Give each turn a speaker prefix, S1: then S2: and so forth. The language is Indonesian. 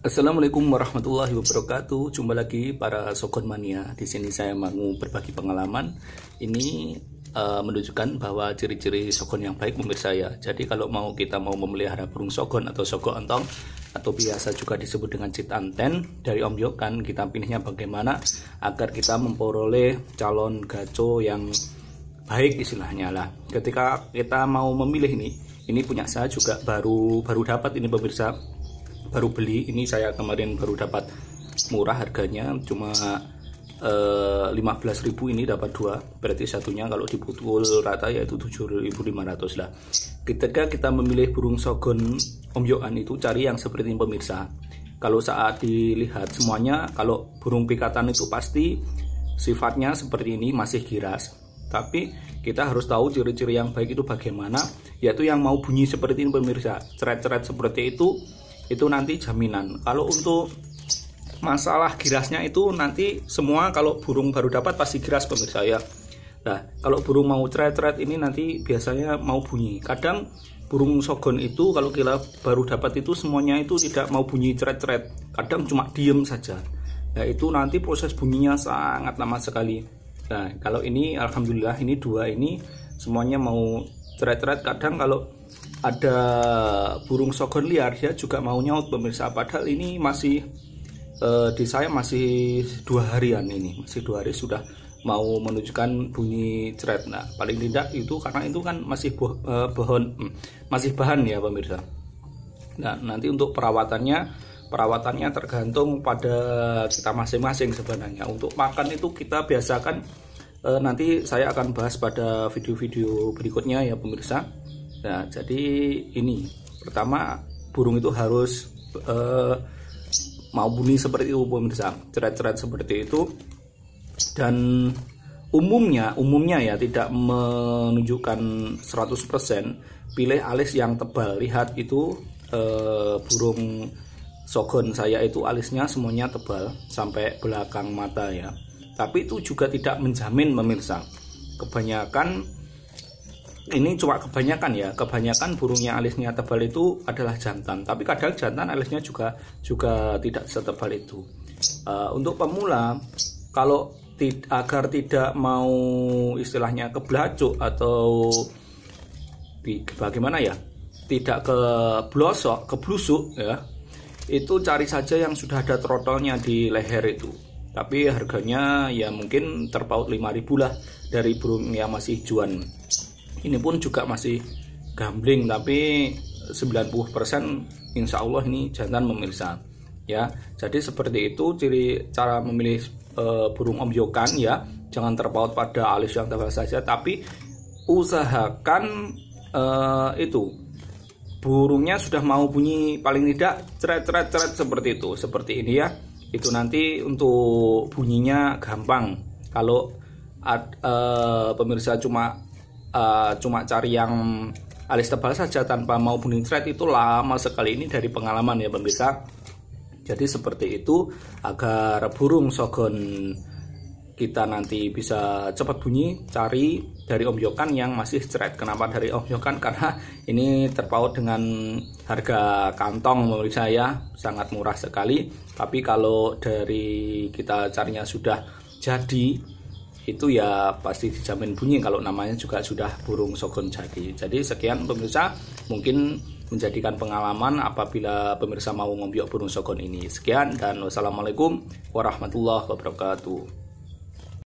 S1: Assalamualaikum warahmatullahi wabarakatuh. Jumpa lagi para Sokon Mania. Di sini saya mau berbagi pengalaman. Ini uh, menunjukkan bahwa ciri-ciri Sokon yang baik pemirsa saya. Jadi kalau mau kita mau memelihara burung Sokon atau sokon Entong atau biasa juga disebut dengan cit anten dari Om Yokan, kita pilihnya bagaimana agar kita memperoleh calon gaco yang baik istilahnya lah. Ketika kita mau memilih ini ini punya saya juga baru baru dapat ini pemirsa baru beli ini saya kemarin baru dapat murah harganya cuma eh, 15.000 ini dapat dua berarti satunya kalau dipukul rata yaitu 7.500 lah ketika kita memilih burung sogon Yohan itu cari yang seperti pemirsa kalau saat dilihat semuanya kalau burung pikatan itu pasti sifatnya seperti ini masih giras tapi kita harus tahu ciri-ciri yang baik itu bagaimana yaitu yang mau bunyi seperti ini pemirsa ceret-ceret seperti itu itu nanti jaminan kalau untuk masalah girasnya itu nanti semua kalau burung baru dapat pasti giras pemirsa ya nah kalau burung mau tret-tret ini nanti biasanya mau bunyi kadang burung sogon itu kalau kita baru dapat itu semuanya itu tidak mau bunyi tret-tret kadang cuma diem saja nah itu nanti proses bunyinya sangat lama sekali nah kalau ini alhamdulillah ini dua ini semuanya mau tret-tret kadang kalau ada burung sogon liar ya juga mau nyaut pemirsa padahal ini masih eh, di saya masih dua harian ini masih dua hari sudah mau menunjukkan bunyi ceret nah paling tidak itu karena itu kan masih buah eh, bahan hmm, masih bahan ya pemirsa nah nanti untuk perawatannya perawatannya tergantung pada kita masing-masing sebenarnya untuk makan itu kita biasakan e, nanti saya akan bahas pada video-video berikutnya ya pemirsa Nah, jadi ini pertama burung itu harus eh, mau bunyi seperti itu pemirsa, cerat-cerat seperti itu dan umumnya umumnya ya tidak menunjukkan 100% pilih alis yang tebal lihat itu eh, burung sogon saya itu alisnya semuanya tebal sampai belakang mata ya tapi itu juga tidak menjamin pemirsa kebanyakan ini cuma kebanyakan ya kebanyakan burungnya alisnya tebal itu adalah jantan tapi kadang jantan alisnya juga juga tidak setebal itu uh, untuk pemula kalau agar tidak mau istilahnya kebelacuk atau bagaimana ya tidak ke blosok ke blusuk ya itu cari saja yang sudah ada trotolnya di leher itu tapi harganya ya mungkin terpaut 5000 lah dari burung yang masih juan ini pun juga masih gambling tapi 90% insya Allah ini jantan memirsa ya jadi seperti itu ciri cara memilih e, burung ombyokan ya jangan terpaut pada alis yang tebal saja tapi usahakan e, itu burungnya sudah mau bunyi paling tidak ceret ceret ceret seperti itu seperti ini ya itu nanti untuk bunyinya gampang kalau ad, e, pemirsa cuma Eh, cuma cari yang alis tebal saja tanpa mau bunyi thread itu lama sekali ini dari pengalaman ya pemirsa jadi seperti itu agar burung sogon kita nanti bisa cepat bunyi cari dari Om Yokan yang masih thread kenapa dari Om Yokan karena ini terpaut dengan harga kantong menurut saya sangat murah sekali tapi kalau dari kita carinya sudah jadi itu ya pasti dijamin bunyi kalau namanya juga sudah burung sogon jadi. Jadi sekian pemirsa, mungkin menjadikan pengalaman apabila pemirsa mau ngombyok burung sogon ini. Sekian dan wassalamualaikum warahmatullahi wabarakatuh.